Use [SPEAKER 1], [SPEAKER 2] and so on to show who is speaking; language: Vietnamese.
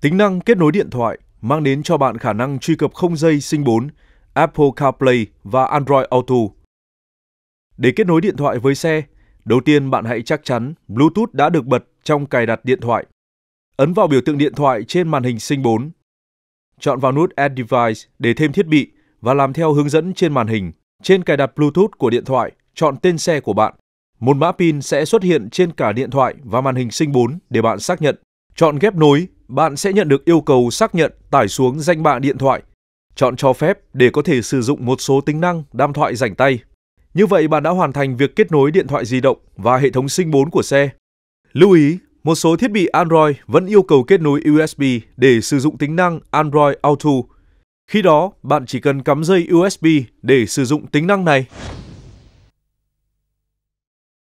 [SPEAKER 1] Tính năng kết nối điện thoại mang đến cho bạn khả năng truy cập không dây sinh 4, Apple CarPlay và Android Auto. Để kết nối điện thoại với xe, đầu tiên bạn hãy chắc chắn Bluetooth đã được bật trong cài đặt điện thoại. Ấn vào biểu tượng điện thoại trên màn hình sinh 4. Chọn vào nút Add Device để thêm thiết bị và làm theo hướng dẫn trên màn hình. Trên cài đặt Bluetooth của điện thoại, chọn tên xe của bạn. Một mã pin sẽ xuất hiện trên cả điện thoại và màn hình sinh 4 để bạn xác nhận. Chọn ghép nối bạn sẽ nhận được yêu cầu xác nhận tải xuống danh bạ điện thoại. Chọn cho phép để có thể sử dụng một số tính năng đam thoại rảnh tay. Như vậy bạn đã hoàn thành việc kết nối điện thoại di động và hệ thống sinh 4 của xe. Lưu ý, một số thiết bị Android vẫn yêu cầu kết nối USB để sử dụng tính năng Android Auto. Khi đó, bạn chỉ cần cắm dây USB để sử dụng tính năng này.